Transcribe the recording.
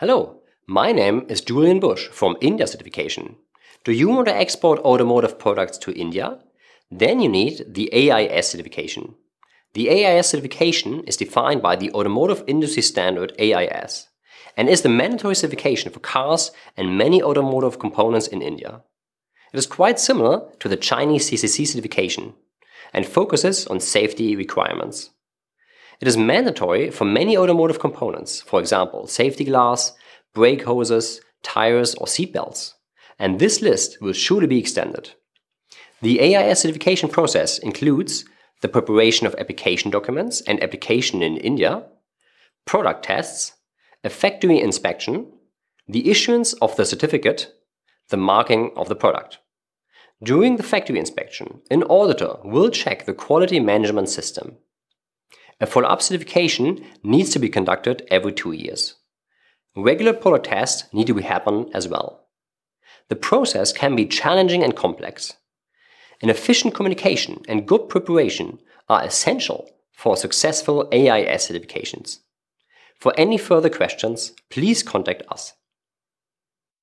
Hello, my name is Julian Bush from India Certification. Do you want to export automotive products to India? Then you need the AIS certification. The AIS certification is defined by the Automotive Industry Standard AIS and is the mandatory certification for cars and many automotive components in India. It is quite similar to the Chinese CCC certification and focuses on safety requirements. It is mandatory for many automotive components, for example, safety glass, brake hoses, tires, or seatbelts. And this list will surely be extended. The AIS certification process includes the preparation of application documents and application in India, product tests, a factory inspection, the issuance of the certificate, the marking of the product. During the factory inspection, an auditor will check the quality management system a follow-up certification needs to be conducted every two years. Regular product tests need to be happen as well. The process can be challenging and complex. An efficient communication and good preparation are essential for successful AIS certifications. For any further questions, please contact us.